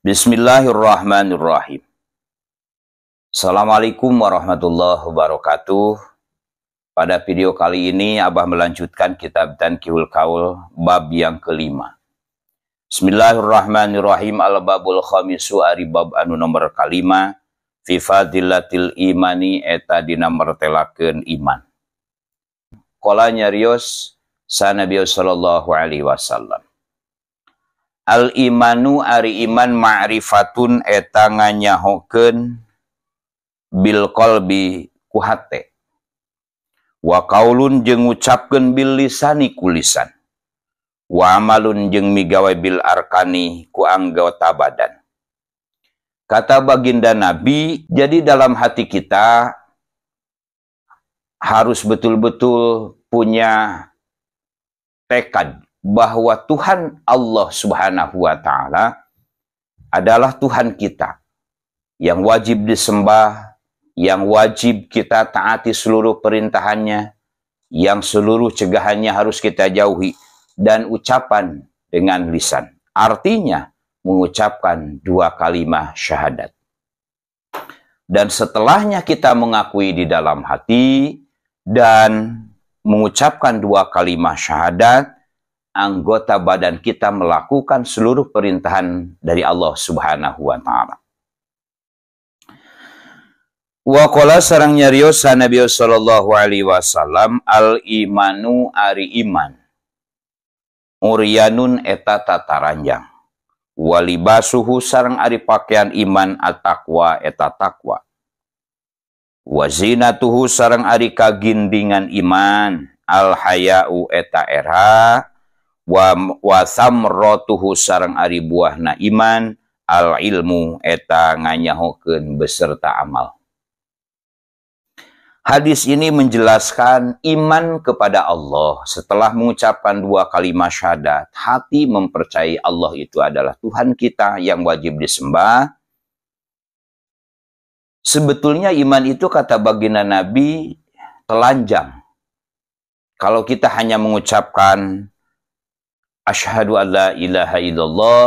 Bismillahirrahmanirrahim. Assalamualaikum warahmatullahi wabarakatuh. Pada video kali ini Abah melanjutkan kitab dan kiul Kaul bab yang kelima. Bismillahirrahmanirrahim al-babul khamisu ari bab anu nomor kalima Fivadilatil imani eta dina martelakeun iman. Kolanya Rios, sanabiy sallallahu alaihi wasallam al imanu ari iman ma'rifatun eta nganyahokeun bil qalbi ku hate wa qaulun jeung ngucapkeun bil lisani kulisan wa amalun jeung migawe bil arkani ku anggota badan kata baginda nabi jadi dalam hati kita harus betul-betul punya tekad bahwa Tuhan Allah Subhanahu wa taala adalah Tuhan kita yang wajib disembah, yang wajib kita taati seluruh perintahannya, yang seluruh cegahannya harus kita jauhi dan ucapan dengan lisan. Artinya mengucapkan dua kalimat syahadat. Dan setelahnya kita mengakui di dalam hati dan mengucapkan dua kalimat syahadat, anggota badan kita melakukan seluruh perintahan dari Allah Subhanahu wa taala. Wa qala sarang nyariosa Nabi sallallahu alaihi wasallam al imanu ari iman. Urianun eta tataranjang. Walibasuhu sarang ari pakaian iman at-taqwa eta takwa. Wazinatuhu sarang ari kagindingan iman al hayau eta erha wa wa samratuhu sareng ari buahna iman al ilmu eta nganyahokeun beserta amal. Hadis ini menjelaskan iman kepada Allah setelah mengucapkan dua kalimat syahadat. Hati mempercayai Allah itu adalah Tuhan kita yang wajib disembah. Sebetulnya iman itu kata baginda Nabi telanjang. Kalau kita hanya mengucapkan asyhadu an la ilaha illallah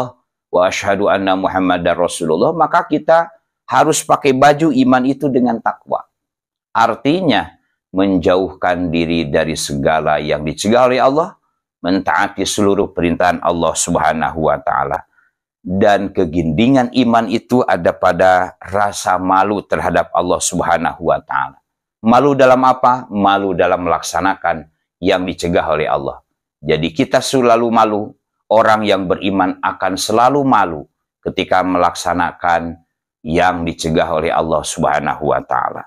wa asyhadu anna muhammadar rasulullah, maka kita harus pakai baju iman itu dengan takwa. Artinya menjauhkan diri dari segala yang dicegah oleh Allah, mentaati seluruh perintahan Allah Subhanahu wa taala. Dan kegindingan iman itu ada pada rasa malu terhadap Allah Subhanahu wa taala. Malu dalam apa? Malu dalam melaksanakan yang dicegah oleh Allah. Jadi kita selalu malu, orang yang beriman akan selalu malu ketika melaksanakan yang dicegah oleh Allah Subhanahu wa taala.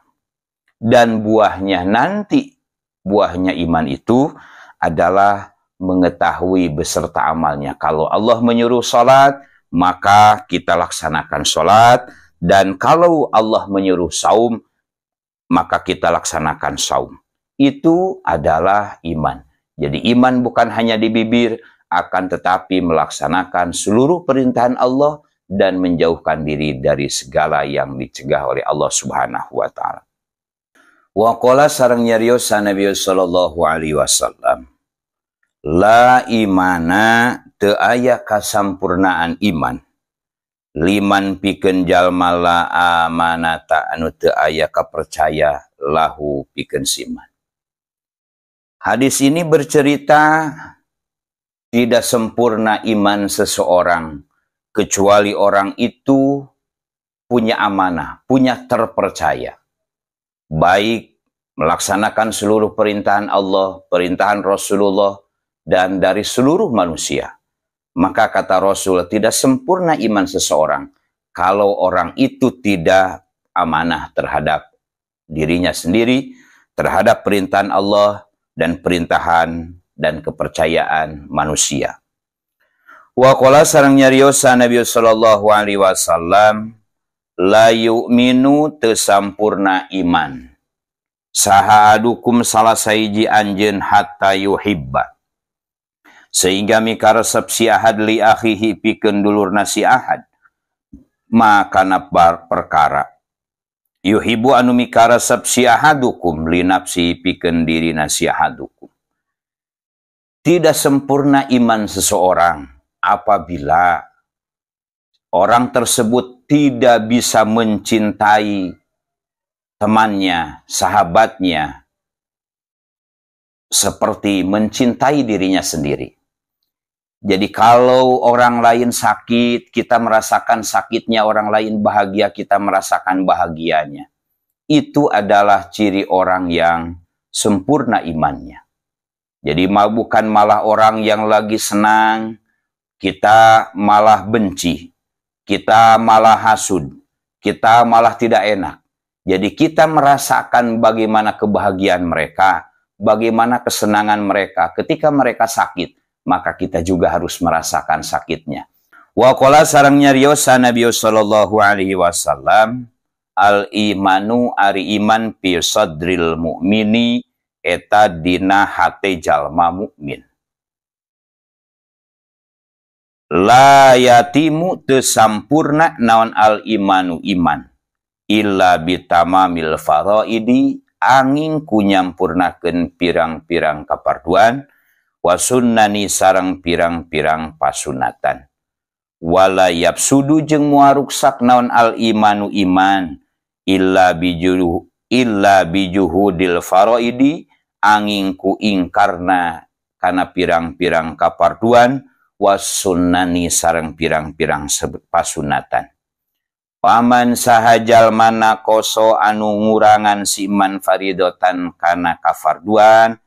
Dan buahnya nanti buahnya iman itu adalah mengetahui beserta amalnya. Kalau Allah menyuruh salat, maka kita laksanakan salat dan kalau Allah menyuruh saum, maka kita laksanakan saum. Itu adalah iman. Jadi iman bukan hanya di bibir, akan tetapi melaksanakan seluruh perintahan Allah dan menjauhkan diri dari segala yang dicegah oleh Allah Subhanahu wa taala. Wa qala sareng nyariosa Nabi sallallahu alaihi wasallam. La imana teu aya kasampurnaan iman. Liman pikeun jalma la amanata anu teu aya kapercaya lahu pikeun siman. Hadis ini bercerita tidak sempurna iman seseorang kecuali orang itu punya amanah, punya terpercaya. Baik melaksanakan seluruh perintahan Allah, perintahan Rasulullah, dan dari seluruh manusia. Maka kata Rasul, tidak sempurna iman seseorang kalau orang itu tidak amanah terhadap dirinya sendiri, terhadap perintahan Allah, dan perintahan dan kepercayaan manusia. Wa qala sareng nyariosa Nabi sallallahu alaihi wasallam la yu'minu tesampurna iman. iman. Sahadukum salah saiji anjeun hatta yuhibba. Sehingga mikaresep si ahad li akhihi pikeun dulurna si ahad. napar perkara yuhibu anu mikara sabsiahadukum li nafsi pikeun diri nasiahadukum tidak sempurna iman seseorang apabila orang tersebut tidak bisa mencintai temannya, sahabatnya seperti mencintai dirinya sendiri. Jadi kalau orang lain sakit, kita merasakan sakitnya, orang lain bahagia, kita merasakan bahagianya. Itu adalah ciri orang yang sempurna imannya. Jadi bukan malah orang yang lagi senang, kita malah benci, kita malah hasud, kita malah tidak enak. Jadi kita merasakan bagaimana kebahagiaan mereka, bagaimana kesenangan mereka ketika mereka sakit maka kita juga harus merasakan sakitnya. Wa qala sarang nyariosa Nabi sallallahu alaihi wasallam al imanu ari iman fi sadril mukmini eta dina hate jalma mukmin. La yatimu tesampurna naon al imanu iman illa bitamamil faraidi angin kunyampurnakeun pirang-pirang kaparduan Wasunani sarang pirang-pirarang pasunatan. Walai Yabsuhu jengmuarruk saknaon Al-Imannu Iman Illabij Illabijjuhu diilfarroidi aningku ingkarnakana pirang-pirang kapartuan Wasunani sarang pirang- pirang sebut pasunatan. Paman sahjal mana koso anu ngurangan siman Faridotan kana kafarduan,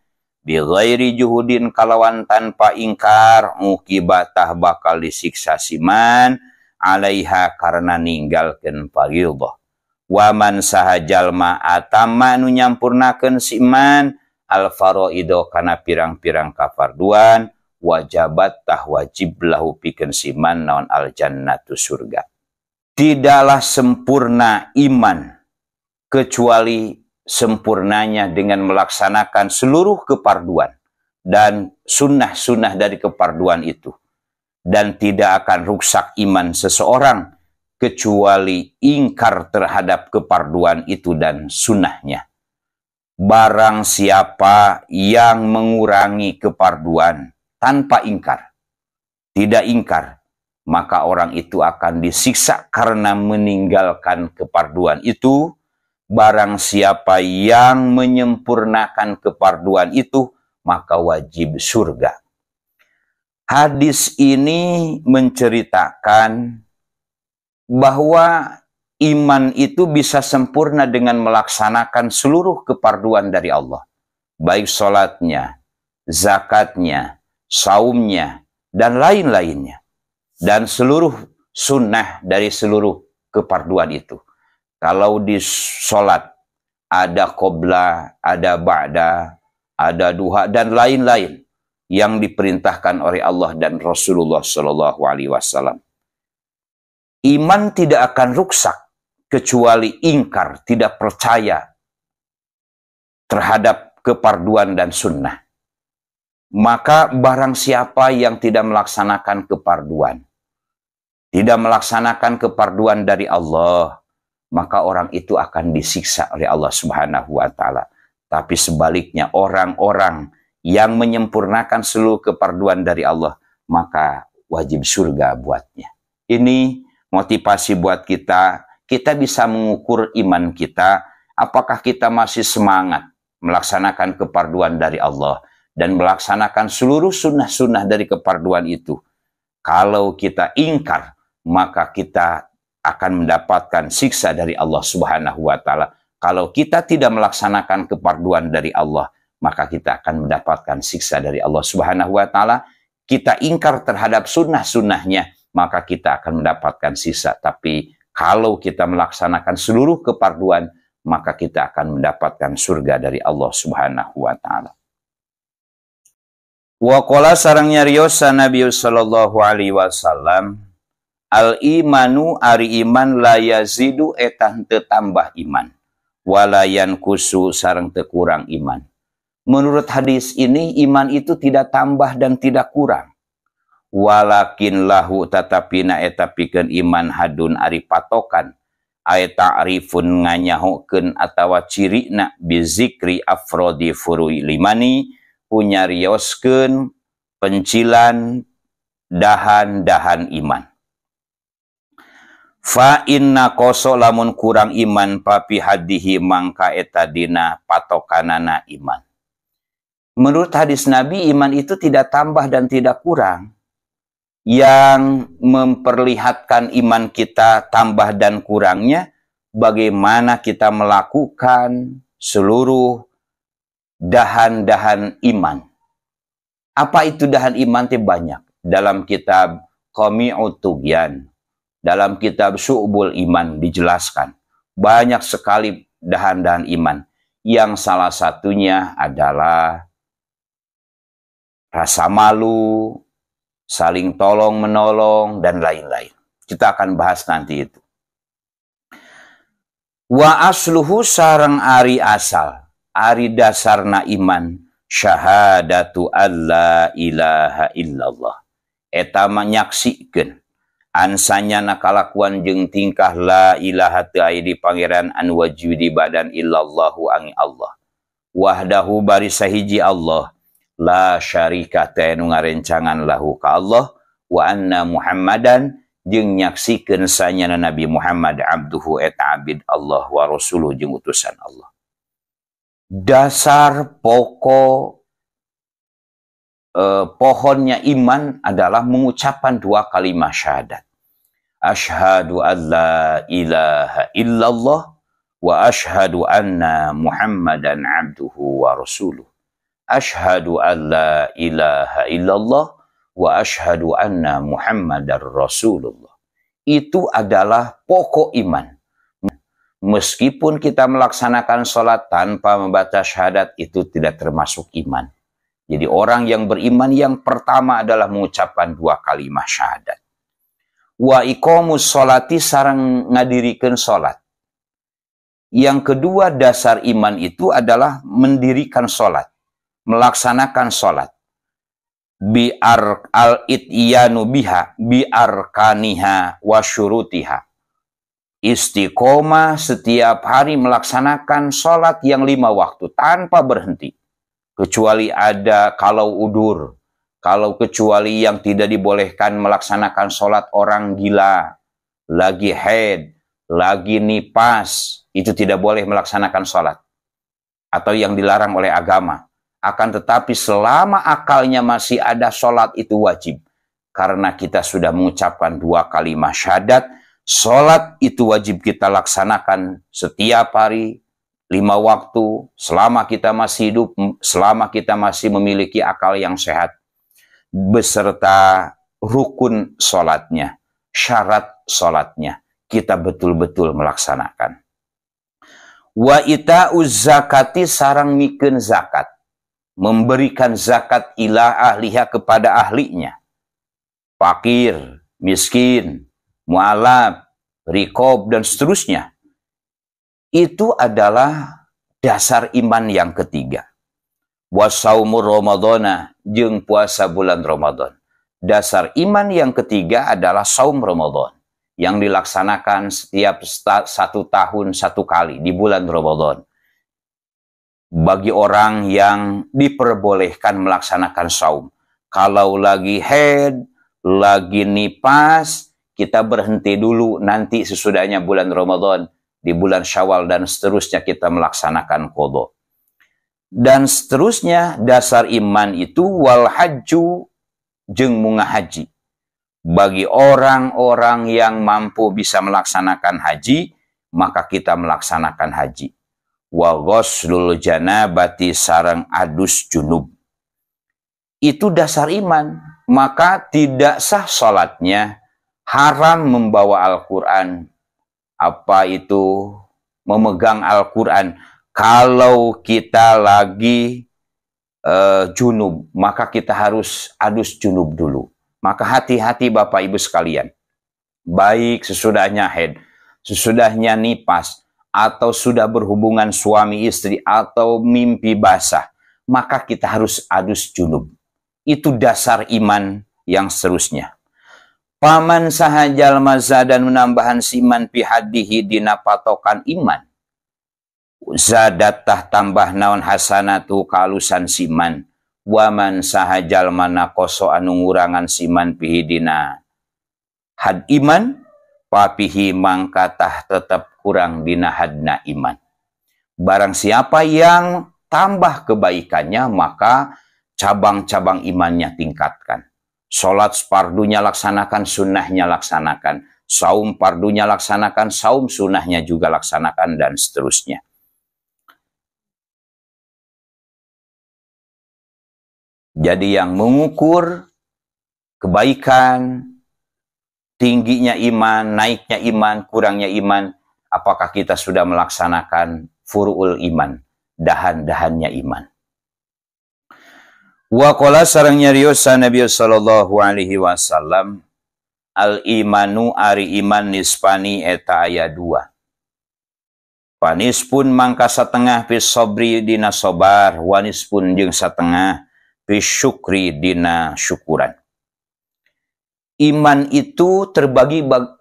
bighairi juhudin kalawan tanpa ingkar mukibatah bakal disiksa siman alaiha karena ninggalkan fardhah waman sahajal ma atama nu nyampurnakeun siman al faraido kana pirang-pirang kafarduan wajabat tah wajib lahu pikeun siman naon al jannatu surga tidaklah sempurna iman kecuali sempurnanya dengan melaksanakan seluruh keparduan dan sunnah-sunnah dari keparduan itu. Dan tidak akan rusak iman seseorang kecuali ingkar terhadap keparduan itu dan sunnahnya. Barang siapa yang mengurangi keparduan tanpa ingkar, tidak ingkar, maka orang itu akan disiksa karena meninggalkan keparduan itu Barang siapa yang menyempurnakan keparduan itu, maka wajib surga. Hadis ini menceritakan bahwa iman itu bisa sempurna dengan melaksanakan seluruh keparduan dari Allah. Baik sholatnya, zakatnya, saumnya, dan lain-lainnya. Dan seluruh sunnah dari seluruh keparduan itu. Kalau di sholat ada qobla, ada ba'da, ada duha dan lain-lain yang diperintahkan oleh Allah dan Rasulullah Shallallahu Alaihi Wasallam. Iman tidak akan rusak kecuali ingkar, tidak percaya terhadap keparduan dan sunnah. Maka barang siapa yang tidak melaksanakan keparduan, tidak melaksanakan keparduan dari Allah, maka orang itu akan disiksa oleh Allah Subhanahu wa taala. Tapi sebaliknya orang-orang yang menyempurnakan seluruh keperduan dari Allah, maka wajib surga buatnya. Ini motivasi buat kita, kita bisa mengukur iman kita, apakah kita masih semangat melaksanakan keperduan dari Allah dan melaksanakan seluruh sunnah-sunnah dari keperduan itu. Kalau kita ingkar, maka kita akan mendapatkan siksa dari Allah Subhanahu wa taala. Kalau kita tidak melaksanakan keparduan dari Allah, maka kita akan mendapatkan siksa dari Allah Subhanahu wa taala. Kita ingkar terhadap sunnah-sunnahnya, maka kita akan mendapatkan siksa. Tapi kalau kita melaksanakan seluruh keparduan, maka kita akan mendapatkan surga dari Allah Subhanahu wa taala. Wa sarangnya Riosa Nabi sallallahu alaihi wasallam al imanu ari iman la yazidu etah eh, tetambah iman walayan kusu sarang tekurang iman menurut hadis ini iman itu tidak tambah dan tidak kurang walakin lahu tetapi eta eh, pikeun iman hadun ari patokan ay ta'rifun nganyahukeun atawa cirina bizikri afrodi furui limani kunyarioskeun pencilan dahan-dahan iman fa inna koso lamun kurang iman papi hadihi mangka etadina patokanana iman. Menurut hadis Nabi, iman itu tidak tambah dan tidak kurang. Yang memperlihatkan iman kita tambah dan kurangnya, bagaimana kita melakukan seluruh dahan-dahan iman. Apa itu dahan iman? Itu banyak. Dalam kitab Qami'utugyan, dalam kitab Su'bul Iman dijelaskan banyak sekali dahan-dahan iman yang salah satunya adalah rasa malu, saling tolong menolong dan lain-lain. Kita akan bahas nanti itu. Wa asluhu sarang ari asal, ari dasarna iman, syahadatu alla ilaha illallah. Eta menyaksikan ansanya nakalakuan jeng tingkah la ilaha ta'ai di pangeran an wajudi badan illallahu angi Allah. Wahdahu bari sahiji Allah. La syarika tenu ngarencangan lahu ka Allah. Wa anna Muhammadan jeng nyaksikan sanyana Nabi Muhammad abduhu et abid Allah wa rasuluh jeng utusan Allah. Dasar pokok eh, pohonnya iman adalah mengucapkan dua kalimat syahadat. ashadu an la ilaha illallah wa ashadu anna Muhammadan abduhu wa rasuluh. ashadu an la ilaha illallah wa ashadu anna Muhammadan rasulullah. Itu adalah pokok iman meskipun kita melaksanakan sholat tanpa membaca syahadat itu tidak termasuk iman. Jadi orang yang beriman yang pertama adalah mengucapkan dua kalimat syahadat. Wa iqamus solati sarang ngadirikan solat. Yang kedua dasar iman itu adalah mendirikan solat. Melaksanakan solat. Biar al-ityanu biha kaniha wa syurutiha. Istiqomah setiap hari melaksanakan sholat yang lima waktu tanpa berhenti kecuali ada kalau udur, kalau kecuali yang tidak dibolehkan melaksanakan sholat orang gila, lagi head, lagi nipas, itu tidak boleh melaksanakan sholat. Atau yang dilarang oleh agama. Akan tetapi selama akalnya masih ada sholat itu wajib. Karena kita sudah mengucapkan dua kalimat syahadat, sholat itu wajib kita laksanakan setiap hari, lima waktu, selama kita masih hidup, selama kita masih memiliki akal yang sehat, beserta rukun solatnya, syarat solatnya, kita betul-betul melaksanakan. Wa ita zakati sarang mikun zakat. Memberikan zakat ilah ahliha kepada ahlinya. Pakir, miskin, mualaf, rikob, dan seterusnya itu adalah dasar iman yang ketiga. Wasaumur Ramadana, jeng puasa bulan Ramadan. Dasar iman yang ketiga adalah saum Ramadan yang dilaksanakan setiap satu tahun satu kali di bulan Ramadan. Bagi orang yang diperbolehkan melaksanakan saum. Kalau lagi head, lagi nipas, kita berhenti dulu nanti sesudahnya bulan Ramadan di bulan Syawal dan seterusnya kita melaksanakan kodo. Dan seterusnya dasar iman itu wal hajju jeng munga haji. Bagi orang-orang yang mampu bisa melaksanakan haji, maka kita melaksanakan haji. Wa ghuslul janabati sarang adus junub. Itu dasar iman, maka tidak sah salatnya, haram membawa Al-Qur'an, apa itu memegang Al-Quran. Kalau kita lagi uh, junub, maka kita harus adus junub dulu. Maka hati-hati Bapak Ibu sekalian. Baik sesudahnya head, sesudahnya nipas, atau sudah berhubungan suami istri, atau mimpi basah, maka kita harus adus junub. Itu dasar iman yang seterusnya. Paman sahajal maza dan menambahan siman pihadihi dina patokan iman. Zadatah tambah naon hasanatu kalusan siman. Waman sahajal mana koso anungurangan siman pihidina. Had iman, papihi mangkatah tetap kurang dina hadna iman. Barang siapa yang tambah kebaikannya, maka cabang-cabang imannya tingkatkan Sholat pardunya laksanakan, sunnahnya laksanakan. Saum pardunya laksanakan, saum sunnahnya juga laksanakan, dan seterusnya. Jadi yang mengukur kebaikan, tingginya iman, naiknya iman, kurangnya iman, apakah kita sudah melaksanakan furu'ul iman, dahan-dahannya iman. Wa qala sareng nyariosa Nabi sallallahu alaihi wasallam al imanu ari iman nispani eta aya dua. Panis pun mangka setengah pis sobri dina sobar, wanis pun jeung setengah pis syukri dina syukuran. Iman itu terbagi bag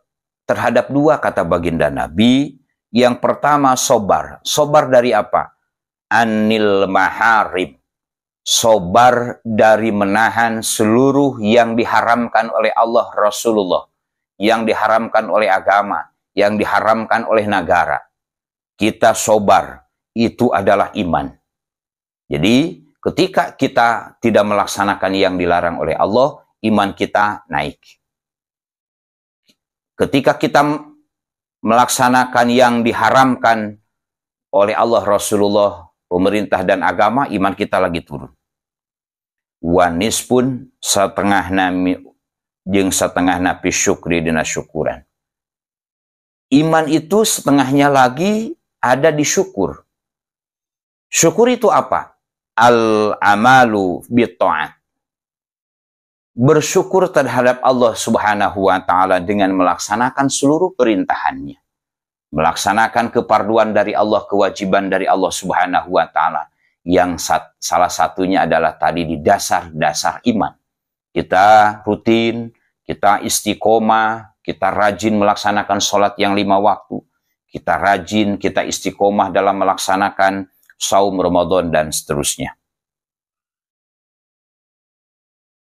terhadap dua kata baginda Nabi. Yang pertama sobar. Sobar dari apa? Anil maharib sobar dari menahan seluruh yang diharamkan oleh Allah Rasulullah, yang diharamkan oleh agama, yang diharamkan oleh negara. Kita sobar, itu adalah iman. Jadi, ketika kita tidak melaksanakan yang dilarang oleh Allah, iman kita naik. Ketika kita melaksanakan yang diharamkan oleh Allah Rasulullah, pemerintah dan agama, iman kita lagi turun wanis pun setengah nami jeng setengah napi syukri dina syukuran. Iman itu setengahnya lagi ada di syukur. Syukur itu apa? Al-amalu bitta'at. Bersyukur terhadap Allah subhanahu wa ta'ala dengan melaksanakan seluruh perintahannya. Melaksanakan keparduan dari Allah, kewajiban dari Allah subhanahu wa ta'ala yang sat, salah satunya adalah tadi di dasar-dasar iman. Kita rutin, kita istiqomah, kita rajin melaksanakan sholat yang lima waktu, kita rajin, kita istiqomah dalam melaksanakan saum Ramadan dan seterusnya.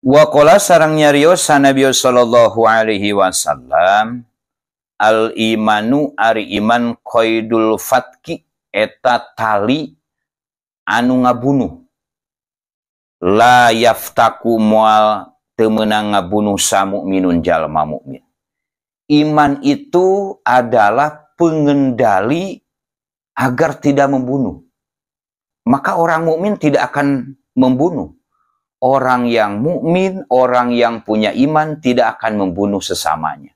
Wakola sarang nyariosa Nabi Sallallahu Alaihi Wasallam al imanu ari iman koidul fatki eta tali anu ngabunuh la yaftaku mual temenang ngabunuh samu minun jalma mukmin. Iman itu adalah pengendali agar tidak membunuh. Maka orang mukmin tidak akan membunuh. Orang yang mukmin, orang yang punya iman tidak akan membunuh sesamanya.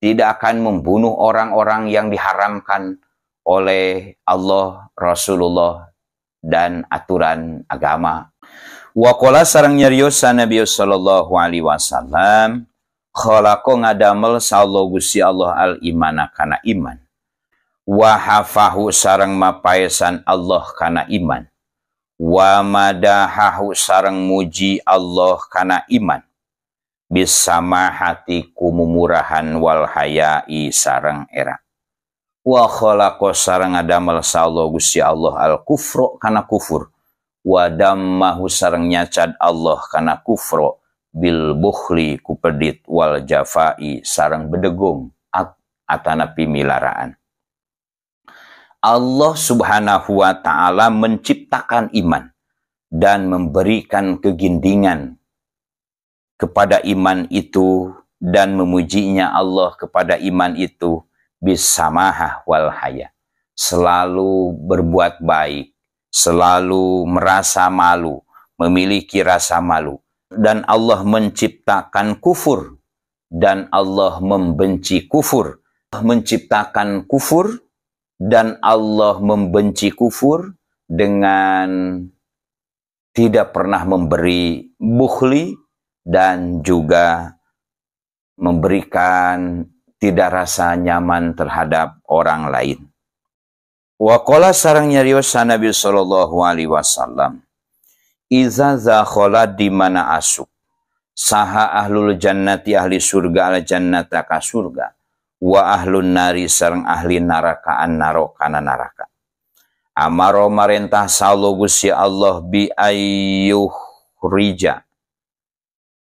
Tidak akan membunuh orang-orang yang diharamkan oleh Allah, Rasulullah dan aturan agama. Wa qala sareng nyariusan Nabi sallallahu alaihi wasallam Kholako ngadamel sallallahu Gusti Allah al imana kana iman. Wa hafahu sareng mapaesan Allah kana iman. Wa madahahu sareng muji Allah kana iman. Bisama hati memurahan wal hayai sareng era wa khalaqa sareng adamal sa Allah Gusti Allah al kufro kana kufur wa dammahu sareng nyacat Allah kana kufro bil bukhli kupedit wal jafai sareng bedegung at atana pimilaraan Allah Subhanahu wa taala menciptakan iman dan memberikan kegindingan kepada iman itu dan memujinya Allah kepada iman itu bisamahah wal haya. Selalu berbuat baik, selalu merasa malu, memiliki rasa malu. Dan Allah menciptakan kufur dan Allah membenci kufur. Menciptakan kufur dan Allah membenci kufur dengan tidak pernah memberi bukhli dan juga memberikan tidak rasa nyaman terhadap orang lain. Wakola sarang nyariusan Nabi Shallallahu Alaihi Wasallam. Iza zakhola di mana asuk. Saha ahlul jannati ahli surga ala jannata ka surga. Wa ahlun nari sarang ahli naraka an naraka. Amaro marintah salogus ya Allah bi ayyuh rijah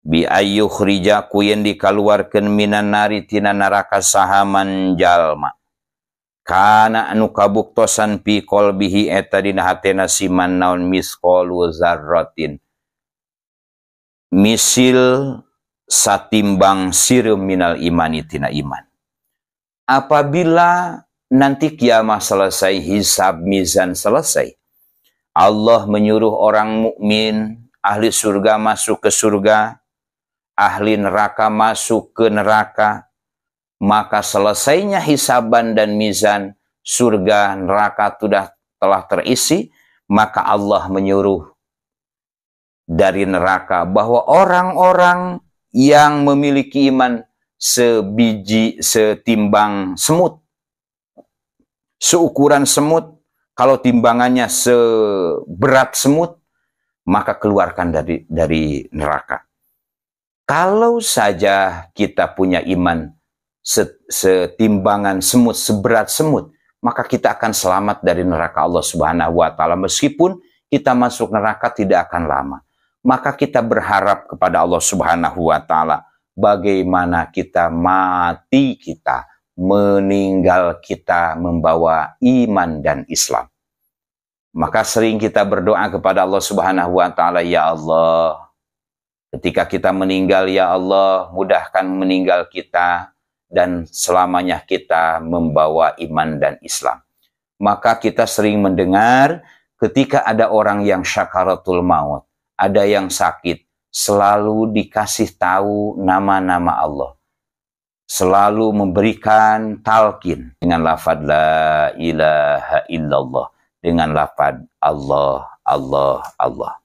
bi ayyukhrija ku yen dikaluarkeun minan nari tina neraka sahaman jalma kana anu kabuktosan pi qalbihi eta dina hatena siman naon misqalu zarratin misil satimbang sirum minal imani tina iman apabila nanti kiamah selesai hisab mizan selesai Allah menyuruh orang mukmin ahli surga masuk ke surga ahli neraka masuk ke neraka, maka selesainya hisaban dan mizan, surga neraka sudah telah terisi, maka Allah menyuruh dari neraka bahwa orang-orang yang memiliki iman sebiji setimbang semut seukuran semut kalau timbangannya seberat semut maka keluarkan dari dari neraka kalau saja kita punya iman setimbangan semut, seberat semut, maka kita akan selamat dari neraka Allah Subhanahu wa taala meskipun kita masuk neraka tidak akan lama. Maka kita berharap kepada Allah Subhanahu wa taala bagaimana kita mati kita, meninggal kita membawa iman dan Islam. Maka sering kita berdoa kepada Allah Subhanahu wa taala, ya Allah, Ketika kita meninggal, ya Allah, mudahkan meninggal kita dan selamanya kita membawa iman dan Islam. Maka kita sering mendengar ketika ada orang yang syakaratul maut, ada yang sakit, selalu dikasih tahu nama-nama Allah. Selalu memberikan talqin dengan lafad la ilaha illallah, dengan lafad Allah, Allah, Allah.